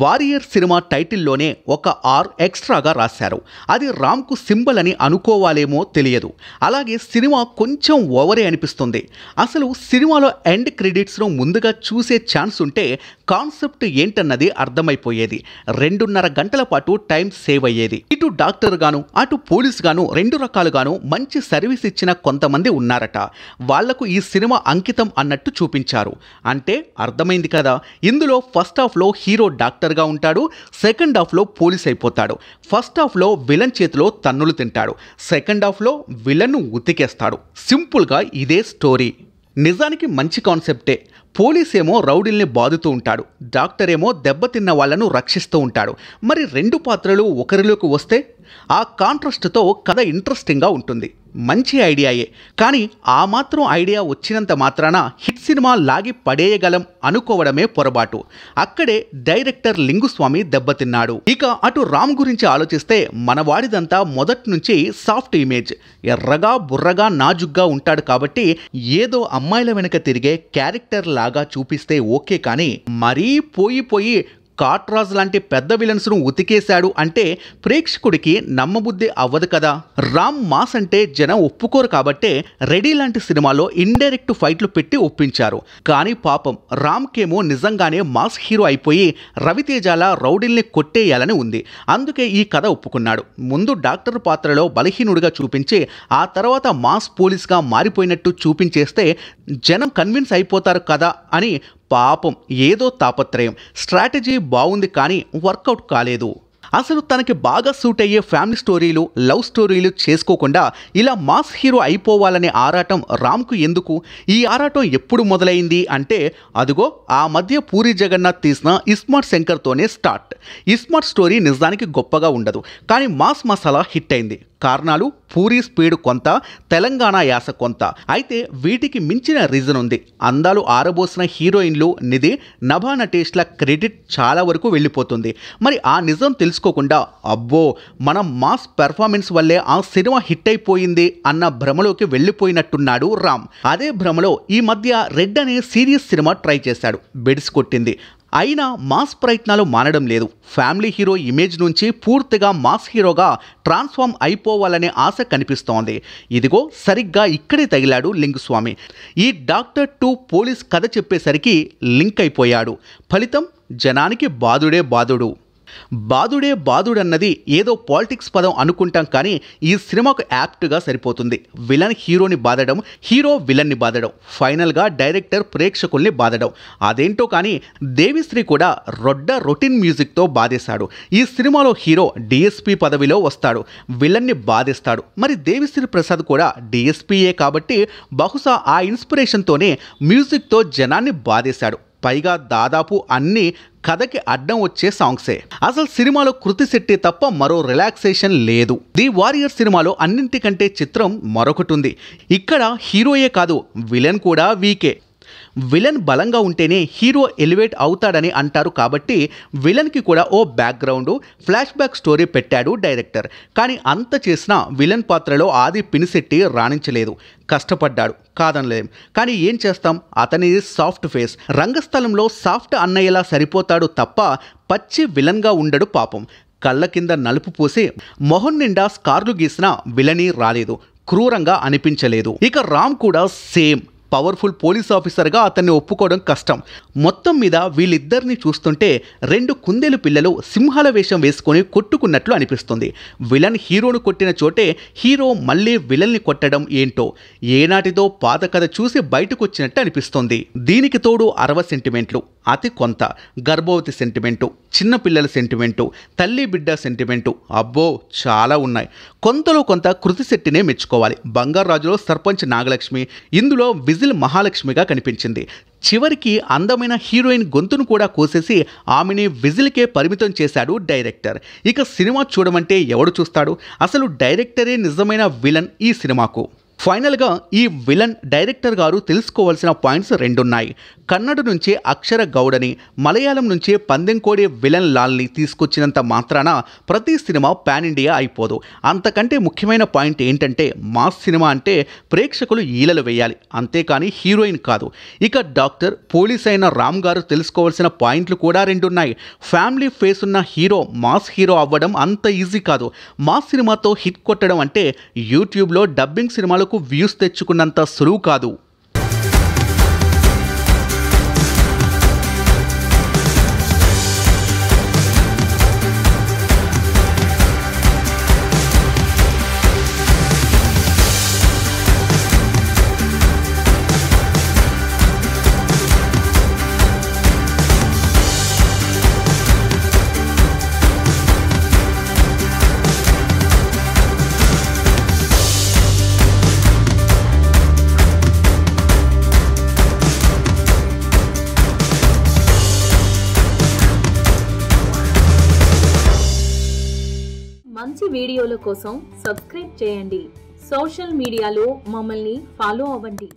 warrior cinema టైటిల్లోనే ఒక are ఎక్స్ట్రాగా రాశారు అది రామ్కు సింబల్ అని అనుకోవాలేమో తెలియదు అలాగే సినిమా కొంచెం ఓవరే అనిపిస్తుంది అసలు సినిమాలో ఎండ్ క్రెడిట్స్ను ముందుగా చూసే ఛాన్స్ ఉంటే కాన్సెప్ట్ ఏంటన్నది అర్థమైపోయేది రెండున్నర గంటల పాటు టైం సేవ్ అయ్యేది ఇటు డాక్టర్ గాను అటు పోలీస్ గాను రెండు రకాలుగాను మంచి సర్వీస్ ఇచ్చిన కొంతమంది ఉన్నారట వాళ్లకు ఈ సినిమా అంకితం అన్నట్టు చూపించారు అంటే అర్థమైంది కదా ఇందులో ఫస్ట్ హాఫ్లో హీరో డాక్టర్ డాక్టర్గా ఉంటాడు సెకండ్ హాఫ్లో పోలీస్ అయిపోతాడు ఫస్ట్ హాఫ్లో విలన్ చేతిలో తన్నులు తింటాడు సెకండ్ హాఫ్లో విలన్ను ఉతికేస్తాడు సింపుల్గా ఇదే స్టోరీ నిజానికి మంచి కాన్సెప్టే పోలీస్ ఏమో రౌడీల్ని బాదుతూ ఉంటాడు డాక్టర్ ఏమో దెబ్బతిన్న వాళ్లను రక్షిస్తూ ఉంటాడు మరి రెండు పాత్రలు ఒకరిలోకి వస్తే ఆ కాంట్రాస్ట్తో కథ ఇంట్రెస్టింగ్గా ఉంటుంది మంచి ఐడియాయే కానీ ఆ మాత్రం ఐడియా వచ్చినంత మాత్రాన హిట్ సినిమా లాగి పడేయగలం అనుకోవడమే పొరపాటు అక్కడే డైరెక్టర్ లింగుస్వామి దెబ్బతిన్నాడు ఇక అటు రామ్ గురించి ఆలోచిస్తే మనవాడిదంతా మొదటి నుంచి సాఫ్ట్ ఇమేజ్ ఎర్రగా బుర్రగా నాజుగ్గా ఉంటాడు కాబట్టి ఏదో అమ్మాయిల వెనుక తిరిగే క్యారెక్టర్ లాగా చూపిస్తే ఓకే కానీ మరీ పోయి పోయి కాట్రాజ్ లాంటి పెద్ద విలన్స్ను ఉతికేశాడు అంటే ప్రేక్షకుడికి నమ్మబుద్ధి అవ్వదు కదా రామ్ మాస్ అంటే జనం ఒప్పుకోరు కాబట్టే రెడీ లాంటి సినిమాలో ఇండైరెక్ట్ ఫైట్లు పెట్టి ఒప్పించారు కానీ పాపం రామ్కేమో నిజంగానే మాస్ హీరో అయిపోయి రవితేజాల రౌడీల్ని కొట్టేయాలని ఉంది అందుకే ఈ కథ ఒప్పుకున్నాడు ముందు డాక్టర్ పాత్రలో బలహీనుడిగా చూపించి ఆ తర్వాత మాస్ పోలీస్గా మారిపోయినట్టు చూపించేస్తే జనం కన్విన్స్ అయిపోతారు కదా అని పాపం ఏదో తాపత్రయం స్ట్రాటజీ బాగుంది కానీ వర్కౌట్ కాలేదు అసలు తనకి బాగా సూట్ అయ్యే ఫ్యామిలీ స్టోరీలు లవ్ స్టోరీలు చేసుకోకుండా ఇలా మాస్ హీరో అయిపోవాలనే ఆరాటం రామ్కు ఎందుకు ఈ ఆరాటం ఎప్పుడు మొదలైంది అంటే అదిగో ఆ మధ్య పూరి జగన్నాథ్ తీసిన ఇస్మార్ట్ శంకర్తోనే స్టార్ట్ ఇస్మార్ట్ స్టోరీ నిజానికి గొప్పగా ఉండదు కానీ మాస్ మసాలా హిట్ అయింది కారణాలు పూరి స్పీడ్ కొంత తెలంగాణ యాస కొంత అయితే వీటికి మించిన రీజన్ ఉంది అందాలు ఆరబోసిన హీరోయిన్లు నిధి నభా నటేష్ల క్రెడిట్ చాలా వరకు వెళ్ళిపోతుంది మరి ఆ నిజం తెలుసుకోకుండా అబ్బో మనం మాస్ పెర్ఫార్మెన్స్ వల్లే ఆ సినిమా హిట్ అయిపోయింది అన్న భ్రమలోకి వెళ్ళిపోయినట్టున్నాడు రామ్ అదే భ్రమలో ఈ మధ్య రెడ్ అనే సీరియస్ సినిమా ట్రై చేశాడు బెడ్స్ కొట్టింది అయినా మాస్ ప్రయత్నాలు మానడం లేదు ఫ్యామిలీ హీరో ఇమేజ్ నుంచి పూర్తిగా మాస్ హీరోగా ట్రాన్స్ఫామ్ అయిపోవాలనే ఆశ కనిపిస్తోంది ఇదిగో సరిగ్గా ఇక్కడే తగిలాడు స్వామి ఈ డాక్టర్ టు పోలీస్ కథ చెప్పేసరికి లింక్ అయిపోయాడు ఫలితం జనానికి బాధుడే బాధుడు బాదుడే బాదుడన్నది ఏదో పాలిటిక్స్ పదం అనుకుంటాం కానీ ఈ సినిమాకు యాప్ట్గా సరిపోతుంది విలన్ హీరోని బాధడం హీరో విలన్ని బాధడం ఫైనల్గా డైరెక్టర్ ప్రేక్షకుల్ని బాధడం అదేంటో కానీ దేవిశ్రీ కూడా రొడ్డ రొటీన్ మ్యూజిక్తో బాధేశాడు ఈ సినిమాలో హీరో డిఎస్పి పదవిలో వస్తాడు విలన్ని బాధేస్తాడు మరి దేవిశ్రీ ప్రసాద్ కూడా డిఎస్పీయే కాబట్టి బహుశా ఆ ఇన్స్పిరేషన్తోనే మ్యూజిక్తో జనాన్ని బాధేశాడు పైగా దాదాపు అన్ని కథకి అడ్డం వచ్చే సాంగ్సే అసలు సినిమాలో కృతి శెట్టి తప్ప మరో రిలాక్సేషన్ లేదు ది వారియర్ సినిమాలో అన్నింటికంటే చిత్రం మరొకటి ఉంది ఇక్కడ హీరోయే కాదు విలన్ కూడా వీకే విలన్ బలంగా ఉంటేనే హీరో ఎలివేట్ అవుతాడని అంటారు కాబట్టి విలన్కి కూడా ఓ బ్యాక్గ్రౌండ్ ఫ్లాష్ బ్యాక్ స్టోరీ పెట్టాడు డైరెక్టర్ కానీ అంత చేసినా విలన్ పాత్రలో ఆది పినిశెట్టి రాణించలేదు కష్టపడ్డాడు కాదనలేం కానీ ఏం చేస్తాం అతని సాఫ్ట్ ఫేస్ రంగస్థలంలో సాఫ్ట్ అన్నయ్యలా సరిపోతాడు తప్ప పచ్చి విలన్గా ఉండడు పాపం కళ్ళ కింద నలుపు పూసి మొహం నిండా స్కార్లు గీసిన విలని రాలేదు క్రూరంగా అనిపించలేదు ఇక రామ్ కూడా సేమ్ పవర్ఫుల్ పోలీస్ ఆఫీసర్గా అతన్ని ఒప్పుకోవడం కష్టం మొత్తం మీద వీళ్ళిద్దరిని చూస్తుంటే రెండు కుందేలు పిల్లలు సింహాల వేషం వేసుకొని కొట్టుకున్నట్లు అనిపిస్తుంది విలన్ హీరోను కొట్టిన చోటే హీరో మళ్ళీ విలన్ని కొట్టడం ఏంటో ఏనాటిదో పాత కథ చూసి బయటకొచ్చినట్టు అనిపిస్తుంది దీనికి తోడు అరవ సెంటిమెంట్లు అతి కొంత గర్భవతి సెంటిమెంటు చిన్నపిల్లల సెంటిమెంటు తల్లి బిడ్డ సెంటిమెంటు అబ్బో చాలా ఉన్నాయి కొంతలో కొంత కృతి శెట్టినే మెచ్చుకోవాలి బంగారాజులో సర్పంచ్ నాగలక్ష్మి ఇందులో విజిల్ మహాలక్ష్మిగా కనిపించింది చివరికి అందమైన హీరోయిన్ గొంతును కూడా కోసేసి ఆమెని విజిల్కే పరిమితం చేశాడు డైరెక్టర్ ఇక సినిమా చూడమంటే ఎవడు చూస్తాడు అసలు డైరెక్టరే నిజమైన విలన్ ఈ సినిమాకు ఫైనల్గా ఈ విలన్ డైరెక్టర్ గారు తెలుసుకోవాల్సిన పాయింట్స్ రెండున్నాయి కన్నడ నుంచే అక్షర గౌడని మలయాళం నుంచే పందెంకోడే విలన్ లాల్ని తీసుకొచ్చినంత మాత్రాన ప్రతి సినిమా పాన్ ఇండియా అయిపోదు అంతకంటే ముఖ్యమైన పాయింట్ ఏంటంటే మాస్ సినిమా అంటే ప్రేక్షకులు ఈలలు వేయాలి అంతేకాని హీరోయిన్ కాదు ఇక డాక్టర్ పోలీస్ అయిన రామ్ గారు తెలుసుకోవాల్సిన పాయింట్లు కూడా రెండున్నాయి ఫ్యామిలీ ఫేస్ ఉన్న హీరో మాస్ హీరో అవ్వడం అంత ఈజీ కాదు మాస్ సినిమాతో హిట్ కొట్టడం అంటే యూట్యూబ్లో డబ్బింగ్ సినిమాలు వ్యూస్ తెచ్చుకున్నంత సులువు కాదు మంచి వీడియోల కోసం సబ్స్క్రైబ్ చేయండి సోషల్ మీడియాలో మమ్మల్ని ఫాలో అవ్వండి